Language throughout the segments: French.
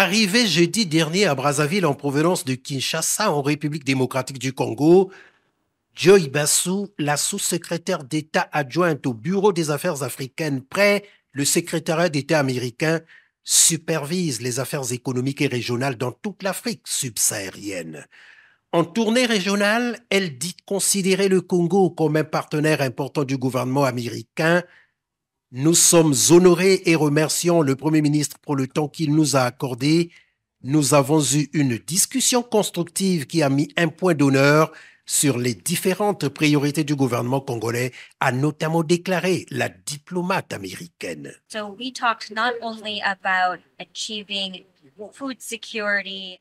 Arrivé jeudi dernier à Brazzaville en provenance de Kinshasa en République démocratique du Congo, Joy Bassou, la sous-secrétaire d'État adjointe au Bureau des affaires africaines près le secrétariat d'État américain, supervise les affaires économiques et régionales dans toute l'Afrique subsaharienne. En tournée régionale, elle dit considérer le Congo comme un partenaire important du gouvernement américain nous sommes honorés et remercions le Premier ministre pour le temps qu'il nous a accordé. Nous avons eu une discussion constructive qui a mis un point d'honneur sur les différentes priorités du gouvernement congolais, a notamment déclaré la diplomate américaine.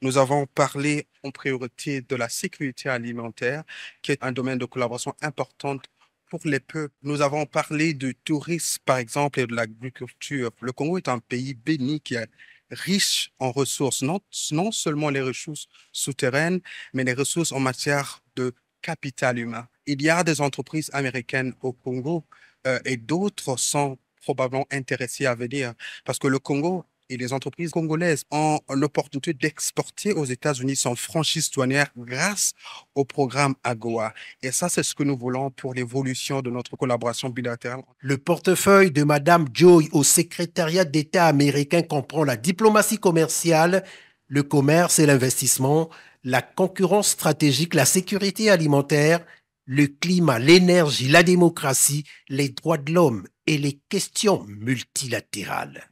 Nous avons parlé en priorité de la sécurité alimentaire, qui est un domaine de collaboration importante pour les peuples. Nous avons parlé de tourisme, par exemple, et de l'agriculture. Le Congo est un pays béni qui est riche en ressources, non, seulement les ressources souterraines, mais les ressources en matière de capital humain. Il y a des entreprises américaines au Congo euh, et d'autres sont probablement intéressées à venir parce que le Congo et les entreprises congolaises ont l'opportunité d'exporter aux États-Unis sans franchise douanière grâce au programme AGOA. Et ça, c'est ce que nous voulons pour l'évolution de notre collaboration bilatérale. Le portefeuille de Madame Joy au secrétariat d'État américain comprend la diplomatie commerciale, le commerce et l'investissement, la concurrence stratégique, la sécurité alimentaire, le climat, l'énergie, la démocratie, les droits de l'homme et les questions multilatérales.